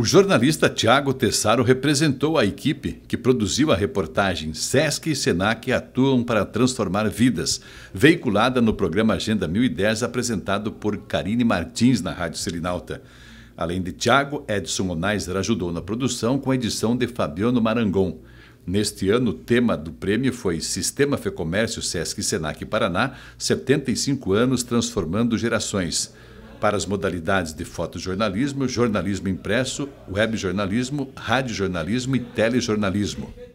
O jornalista Tiago Tessaro representou a equipe que produziu a reportagem SESC e SENAC atuam para transformar vidas, veiculada no programa Agenda 1010, apresentado por Karine Martins na Rádio Selinalta. Além de Tiago, Edson Onaiser ajudou na produção com a edição de Fabiano Marangon. Neste ano, o tema do prêmio foi Sistema Fecomércio Sesc Senac Paraná, 75 anos transformando gerações para as modalidades de fotojornalismo, jornalismo impresso, webjornalismo, radiojornalismo e telejornalismo.